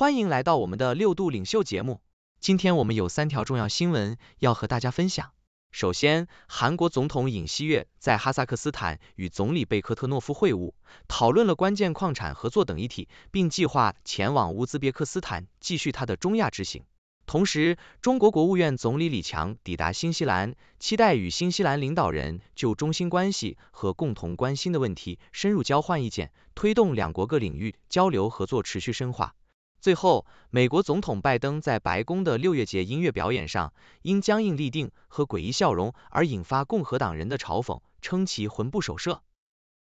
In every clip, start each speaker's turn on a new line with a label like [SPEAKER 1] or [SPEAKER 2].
[SPEAKER 1] 欢迎来到我们的六度领袖节目。今天我们有三条重要新闻要和大家分享。首先，韩国总统尹锡悦在哈萨克斯坦与总理贝科特诺夫会晤，讨论了关键矿产合作等议题，并计划前往乌兹别克斯坦继续他的中亚之行。同时，中国国务院总理李强抵达新西兰，期待与新西兰领导人就中新关系和共同关心的问题深入交换意见，推动两国各领域交流合作持续深化。最后，美国总统拜登在白宫的六月节音乐表演上，因僵硬立定和诡异笑容而引发共和党人的嘲讽，称其魂不守舍。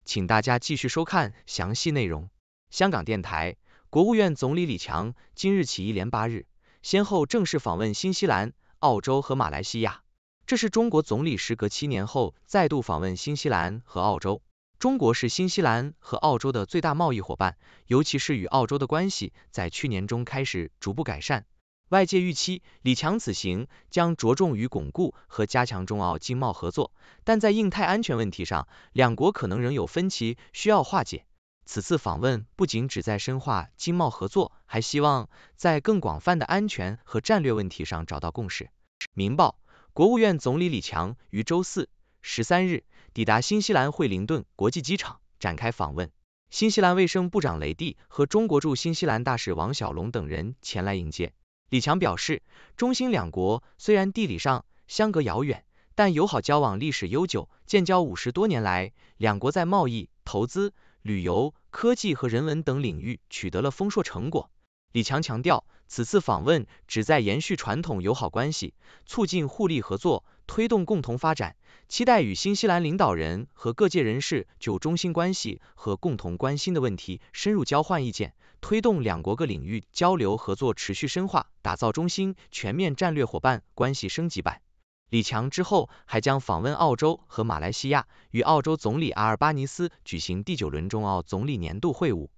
[SPEAKER 1] 请大家继续收看详细内容。香港电台，国务院总理李强今日起一连八日，先后正式访问新西兰、澳洲和马来西亚，这是中国总理时隔七年后再度访问新西兰和澳洲。中国是新西兰和澳洲的最大贸易伙伴，尤其是与澳洲的关系在去年中开始逐步改善。外界预期，李强此行将着重于巩固和加强中澳经贸合作，但在印太安全问题上，两国可能仍有分歧需要化解。此次访问不仅旨在深化经贸合作，还希望在更广泛的安全和战略问题上找到共识。《明报》，国务院总理李强于周四十三日。抵达新西兰惠灵顿国际机场，展开访问。新西兰卫生部长雷蒂和中国驻新西兰大使王小龙等人前来迎接。李强表示，中新两国虽然地理上相隔遥远，但友好交往历史悠久。建交五十多年来，两国在贸易、投资、旅游、科技和人文等领域取得了丰硕成果。李强强调，此次访问旨在延续传统友好关系，促进互利合作。推动共同发展，期待与新西兰领导人和各界人士就中新关系和共同关心的问题深入交换意见，推动两国各领域交流合作持续深化，打造中新全面战略伙伴关系升级版。李强之后还将访问澳洲和马来西亚，与澳洲总理阿尔巴尼斯举行第九轮中澳总理年度会晤。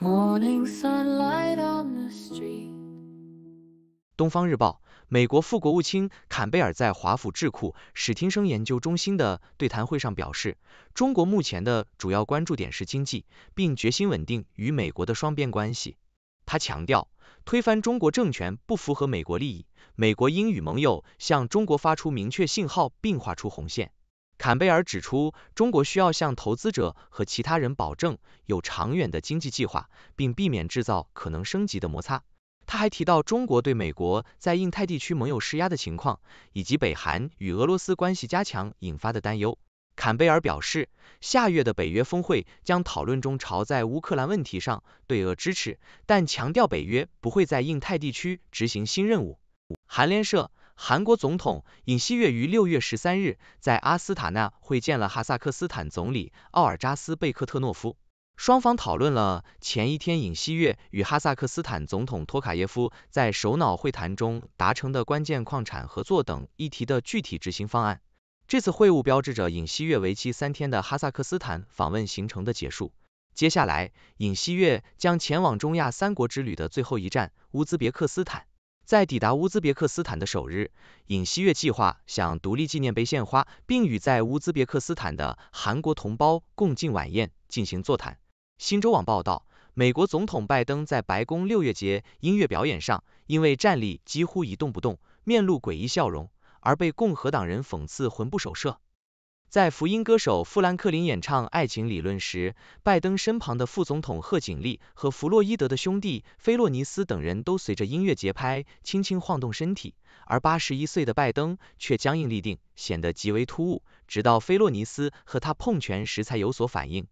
[SPEAKER 1] Morning on street. sunlight the《东方日报》：美国副国务卿坎贝尔在华府智库史汀生研究中心的对谈会上表示，中国目前的主要关注点是经济，并决心稳定与美国的双边关系。他强调，推翻中国政权不符合美国利益，美国应与盟友向中国发出明确信号，并划出红线。坎贝尔指出，中国需要向投资者和其他人保证有长远的经济计划，并避免制造可能升级的摩擦。他还提到中国对美国在印太地区盟友施压的情况，以及北韩与俄罗斯关系加强引发的担忧。坎贝尔表示，下月的北约峰会将讨论中朝在乌克兰问题上对俄支持，但强调北约不会在印太地区执行新任务。韩联社：韩国总统尹锡悦于六月十三日在阿斯塔纳会见了哈萨克斯坦总理奥尔扎斯贝克特诺夫。双方讨论了前一天尹锡悦与哈萨克斯坦总统托卡耶夫在首脑会谈中达成的关键矿产合作等议题的具体执行方案。这次会晤标志着尹锡悦为期三天的哈萨克斯坦访问行程的结束。接下来，尹锡悦将前往中亚三国之旅的最后一站乌兹别克斯坦。在抵达乌兹别克斯坦的首日，尹锡悦计划向独立纪念碑献花，并与在乌兹别克斯坦的韩国同胞共进晚宴，进行座谈。新洲网报道，美国总统拜登在白宫六月节音乐表演上，因为站立几乎一动不动，面露诡异笑容，而被共和党人讽刺魂不守舍。在福音歌手富兰克林演唱《爱情理论》时，拜登身旁的副总统贺锦丽和弗洛伊德的兄弟菲洛尼斯等人都随着音乐节拍轻轻晃动身体，而八十一岁的拜登却僵硬立定，显得极为突兀。直到菲洛尼斯和他碰拳时才有所反应。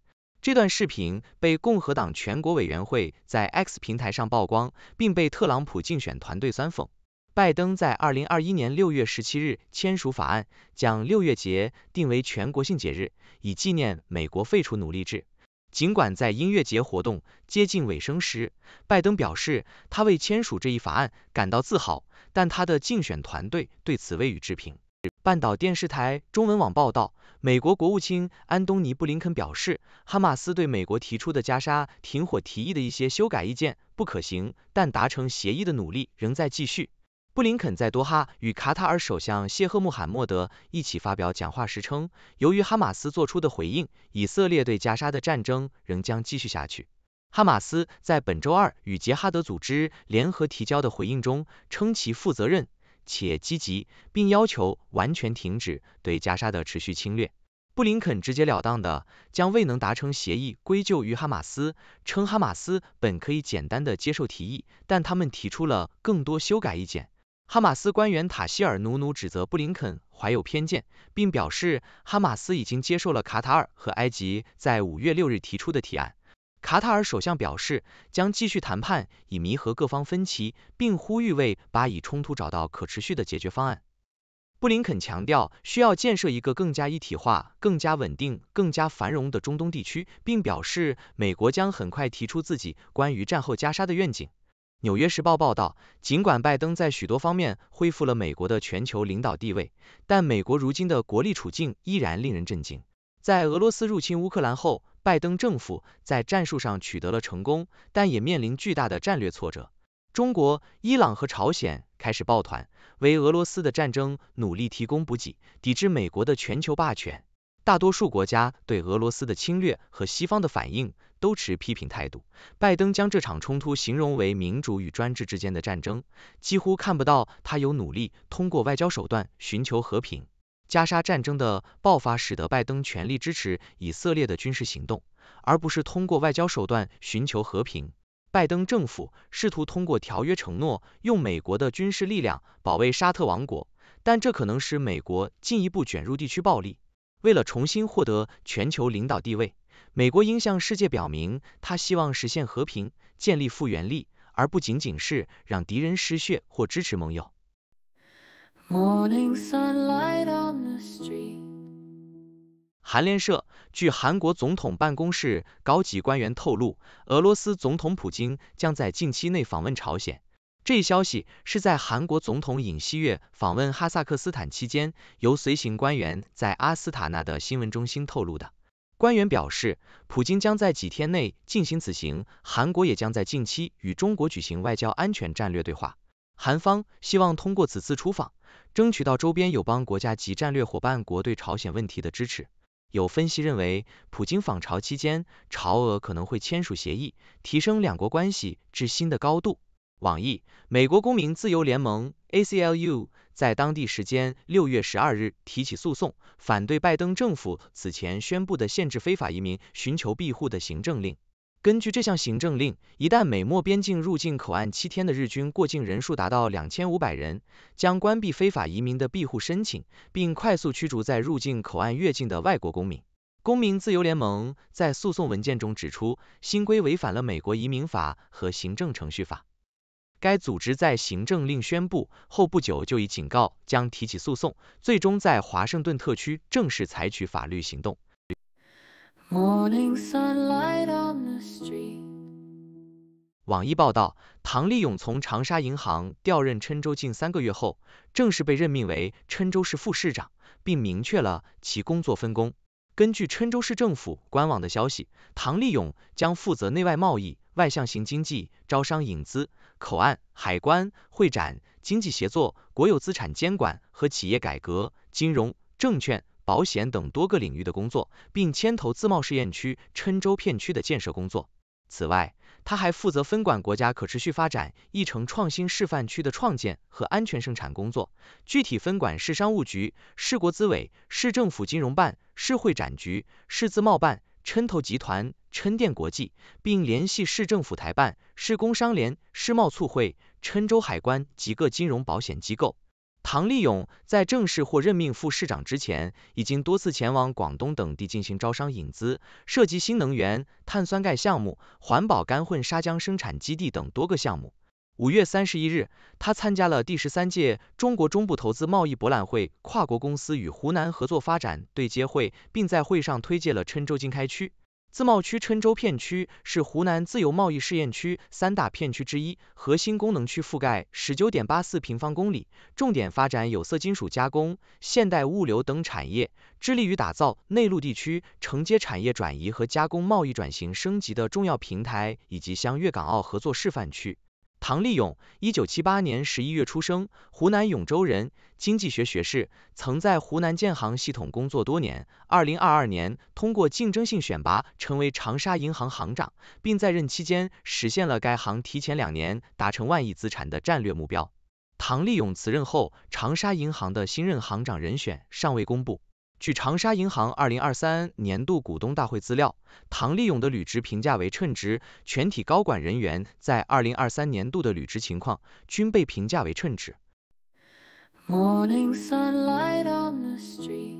[SPEAKER 1] 这段视频被共和党全国委员会在 X 平台上曝光，并被特朗普竞选团队酸讽。拜登在2021年6月17日签署法案，将六月节定为全国性节日，以纪念美国废除奴隶制。尽管在音乐节活动接近尾声时，拜登表示他为签署这一法案感到自豪，但他的竞选团队对此未予置评。半岛电视台中文网报道，美国国务卿安东尼布林肯表示，哈马斯对美国提出的加沙停火提议的一些修改意见不可行，但达成协议的努力仍在继续。布林肯在多哈与卡塔尔首相谢赫穆罕默德一起发表讲话时称，由于哈马斯做出的回应，以色列对加沙的战争仍将继续下去。哈马斯在本周二与杰哈德组织联合提交的回应中称其负责任。且积极，并要求完全停止对加沙的持续侵略。布林肯直截了当地将未能达成协议归咎于哈马斯，称哈马斯本可以简单的接受提议，但他们提出了更多修改意见。哈马斯官员塔希尔努努指责布林肯怀有偏见，并表示哈马斯已经接受了卡塔尔和埃及在五月六日提出的提案。卡塔尔首相表示，将继续谈判以弥合各方分歧，并呼吁为巴以冲突找到可持续的解决方案。布林肯强调，需要建设一个更加一体化、更加稳定、更加繁荣的中东地区，并表示美国将很快提出自己关于战后加沙的愿景。《纽约时报》报道，尽管拜登在许多方面恢复了美国的全球领导地位，但美国如今的国力处境依然令人震惊。在俄罗斯入侵乌克兰后，拜登政府在战术上取得了成功，但也面临巨大的战略挫折。中国、伊朗和朝鲜开始抱团，为俄罗斯的战争努力提供补给，抵制美国的全球霸权。大多数国家对俄罗斯的侵略和西方的反应都持批评态度。拜登将这场冲突形容为民主与专制之间的战争，几乎看不到他有努力通过外交手段寻求和平。加沙战争的爆发使得拜登全力支持以色列的军事行动，而不是通过外交手段寻求和平。拜登政府试图通过条约承诺，用美国的军事力量保卫沙特王国，但这可能使美国进一步卷入地区暴力。为了重新获得全球领导地位，美国应向世界表明，他希望实现和平、建立复原力，而不仅仅是让敌人失血或支持盟友。韩联社据韩国总统办公室高级官员透露，俄罗斯总统普京将在近期内访问朝鲜。这一消息是在韩国总统尹锡月访问哈萨克斯坦期间，由随行官员在阿斯塔纳的新闻中心透露的。官员表示，普京将在几天内进行此行。韩国也将在近期与中国举行外交安全战略对话。韩方希望通过此次出访，争取到周边友邦国家及战略伙伴国对朝鲜问题的支持。有分析认为，普京访朝期间，朝俄可能会签署协议，提升两国关系至新的高度。网易，美国公民自由联盟 （ACLU） 在当地时间六月十二日提起诉讼，反对拜登政府此前宣布的限制非法移民寻求庇护的行政令。根据这项行政令，一旦美墨边境入境口岸七天的日均过境人数达到两千五百人，将关闭非法移民的庇护申请，并快速驱逐在入境口岸越境的外国公民。公民自由联盟在诉讼文件中指出，新规违反了美国移民法和行政程序法。该组织在行政令宣布后不久就已警告将提起诉讼，最终在华盛顿特区正式采取法律行动。网易报道，唐立勇从长沙银行调任郴州近三个月后，正式被任命为郴州市副市长，并明确了其工作分工。根据郴州市政府官网的消息，唐立勇将负责内外贸易、外向型经济、招商引资、口岸、海关、会展、经济协作、国有资产监管和企业改革、金融、证券。保险等多个领域的工作，并牵头自贸试验区郴州片区的建设工作。此外，他还负责分管国家可持续发展一城创新示范区的创建和安全生产工作，具体分管市商务局、市国资委、市政府金融办、市会展局、市自贸办、郴州集团、郴州国际，并联系市政府台办、市工商联、市贸促会、郴州海关及各金融保险机构。唐立勇在正式获任命副市长之前，已经多次前往广东等地进行招商引资，涉及新能源、碳酸钙项目、环保干混砂浆生产基地等多个项目。五月三十一日，他参加了第十三届中国中部投资贸易博览会跨国公司与湖南合作发展对接会，并在会上推介了郴州经开区。自贸区郴州片区是湖南自由贸易试验区三大片区之一，核心功能区覆盖十九点八四平方公里，重点发展有色金属加工、现代物流等产业，致力于打造内陆地区承接产业转移和加工贸易转型升级的重要平台，以及湘粤港澳合作示范区。唐立勇，一九七八年十一月出生，湖南永州人，经济学学士，曾在湖南建行系统工作多年。二零二二年，通过竞争性选拔成为长沙银行行长，并在任期间实现了该行提前两年达成万亿资产的战略目标。唐立勇辞任后，长沙银行的新任行长人选尚未公布。据长沙银行二零二三年度股东大会资料唐立勇的履职评价为称职全体高管人员在二零二三年度的履职情况均被评价为称职 morning sunlight on the street